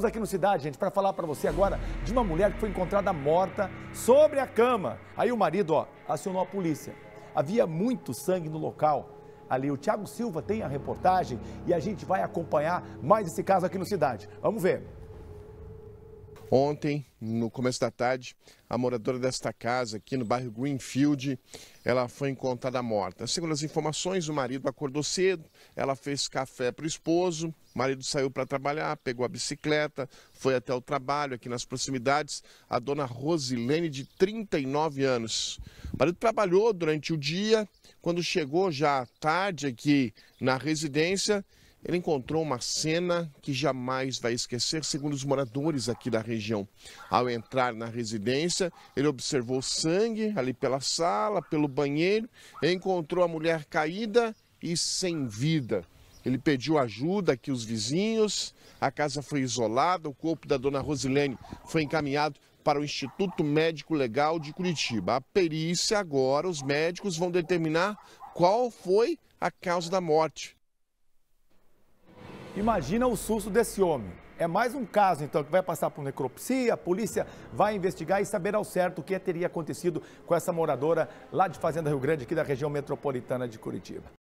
Estamos aqui no Cidade, gente, para falar para você agora de uma mulher que foi encontrada morta sobre a cama. Aí o marido, ó, acionou a polícia. Havia muito sangue no local. Ali o Thiago Silva tem a reportagem e a gente vai acompanhar mais esse caso aqui no Cidade. Vamos ver. Ontem, no começo da tarde, a moradora desta casa, aqui no bairro Greenfield, ela foi encontrada morta. Segundo as informações, o marido acordou cedo, ela fez café para o esposo, o marido saiu para trabalhar, pegou a bicicleta, foi até o trabalho aqui nas proximidades. A dona Rosilene, de 39 anos. O marido trabalhou durante o dia, quando chegou já tarde aqui na residência, ele encontrou uma cena que jamais vai esquecer, segundo os moradores aqui da região. Ao entrar na residência, ele observou sangue ali pela sala, pelo banheiro, encontrou a mulher caída e sem vida. Ele pediu ajuda aqui os vizinhos, a casa foi isolada, o corpo da dona Rosilene foi encaminhado para o Instituto Médico Legal de Curitiba. A perícia agora, os médicos vão determinar qual foi a causa da morte. Imagina o susto desse homem. É mais um caso, então, que vai passar por necropsia, a polícia vai investigar e saber ao certo o que teria acontecido com essa moradora lá de Fazenda Rio Grande, aqui da região metropolitana de Curitiba.